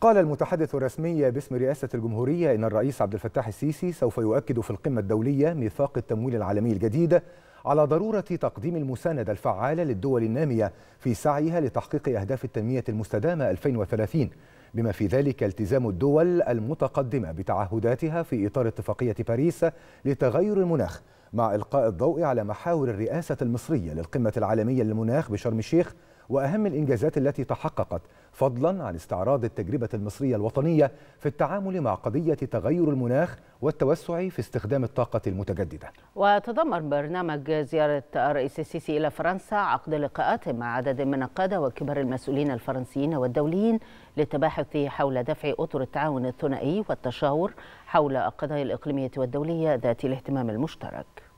قال المتحدث الرسمي باسم رئاسة الجمهورية إن الرئيس عبد الفتاح السيسي سوف يؤكد في القمة الدولية ميثاق التمويل العالمي الجديد على ضرورة تقديم المساندة الفعالة للدول النامية في سعيها لتحقيق أهداف التنمية المستدامة 2030 بما في ذلك التزام الدول المتقدمة بتعهداتها في إطار اتفاقية باريس لتغير المناخ مع إلقاء الضوء على محاور الرئاسة المصرية للقمة العالمية للمناخ بشرم الشيخ وأهم الإنجازات التي تحققت فضلا عن استعراض التجربة المصرية الوطنية في التعامل مع قضية تغير المناخ والتوسع في استخدام الطاقة المتجددة وتضمن برنامج زيارة الرئيس السيسي إلى فرنسا عقد لقاءات مع عدد من القادة وكبار المسؤولين الفرنسيين والدوليين للتباحث حول دفع أطر التعاون الثنائي والتشاور حول القضايا الإقليمية والدولية ذات الاهتمام المشترك